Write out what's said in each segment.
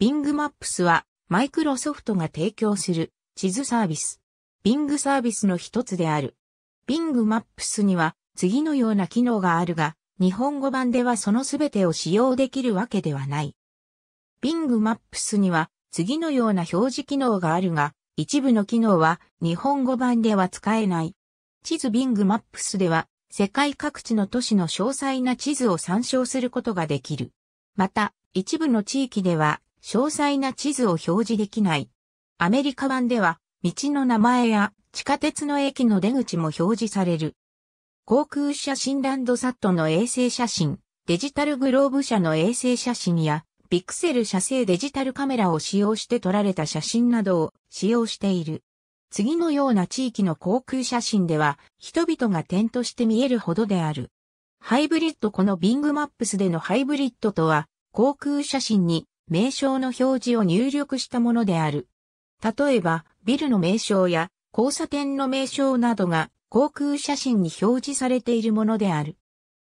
Bing Maps は、マイクロソフトが提供する地図サービス。Bing サービスの一つである。Bing Maps には、次のような機能があるが、日本語版ではそのすべてを使用できるわけではない。Bing Maps には、次のような表示機能があるが、一部の機能は日本語版では使えない。地図 Bing Maps では、世界各地の都市の詳細な地図を参照することができる。また、一部の地域では詳細な地図を表示できない。アメリカ版では、道の名前や地下鉄の駅の出口も表示される。航空写真ランドサットの衛星写真、デジタルグローブ社の衛星写真や、ピクセル社製デジタルカメラを使用して撮られた写真などを使用している。次のような地域の航空写真では、人々が点として見えるほどである。ハイブリッドこのビングマップスでのハイブリッドとは、航空写真に名称の表示を入力したものである。例えば、ビルの名称や交差点の名称などが航空写真に表示されているものである。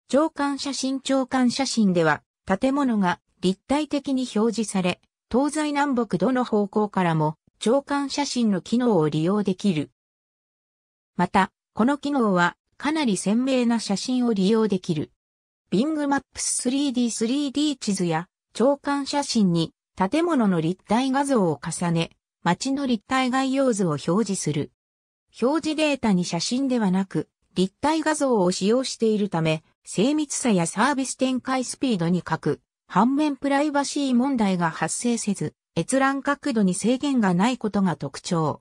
長官写真長官写真では建物が立体的に表示され、東西南北どの方向からも長官写真の機能を利用できる。また、この機能はかなり鮮明な写真を利用できる。Bing Maps 3D3D 地図や長官写真に建物の立体画像を重ね、街の立体概要図を表示する。表示データに写真ではなく、立体画像を使用しているため、精密さやサービス展開スピードに欠く、反面プライバシー問題が発生せず、閲覧角度に制限がないことが特徴。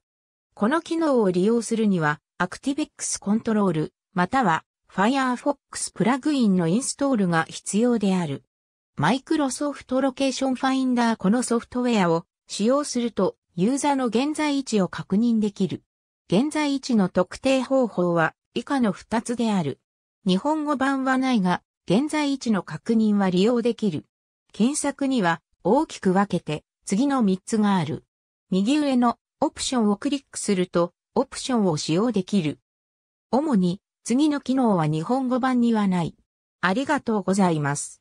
この機能を利用するには、ActiveX コントロール、または Firefox プラグインのインストールが必要である。マイクロソフトロケーションファインダーこのソフトウェアを使用するとユーザーの現在位置を確認できる。現在位置の特定方法は以下の2つである。日本語版はないが、現在位置の確認は利用できる。検索には大きく分けて次の3つがある。右上のオプションをクリックするとオプションを使用できる。主に次の機能は日本語版にはない。ありがとうございます。